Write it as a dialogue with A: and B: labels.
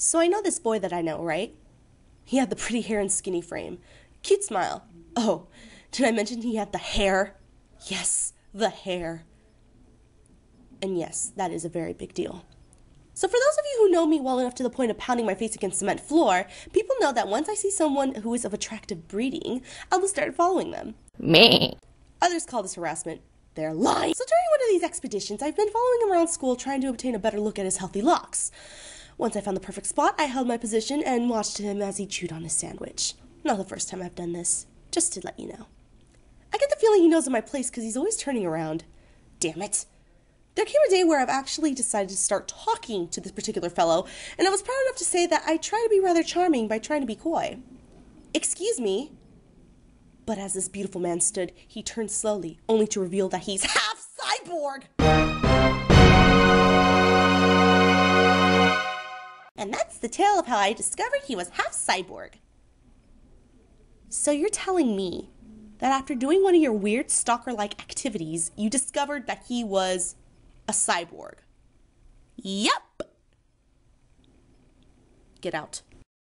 A: So I know this boy that I know, right? He had the pretty hair and skinny frame. Cute smile. Oh, did I mention he had the hair? Yes, the hair. And yes, that is a very big deal. So, for those of you who know me well enough to the point of pounding my face against cement floor, people know that once I see someone who is of attractive breeding, I will start following them. Me. Others call this harassment. They're lying. So, during one of these expeditions, I've been following him around school trying to obtain a better look at his healthy locks. Once I found the perfect spot, I held my position and watched him as he chewed on his sandwich. Not the first time I've done this, just to let you know. I get the feeling he knows of my place because he's always turning around. Damn it. There came a day where I've actually decided to start talking to this particular fellow, and I was proud enough to say that I try to be rather charming by trying to be coy. Excuse me. But as this beautiful man stood, he turned slowly, only to reveal that he's half cyborg! And that's the tale of how I discovered he was half cyborg. So you're telling me that after doing one of your weird stalker like activities, you discovered that he was a cyborg? Yep. Get out.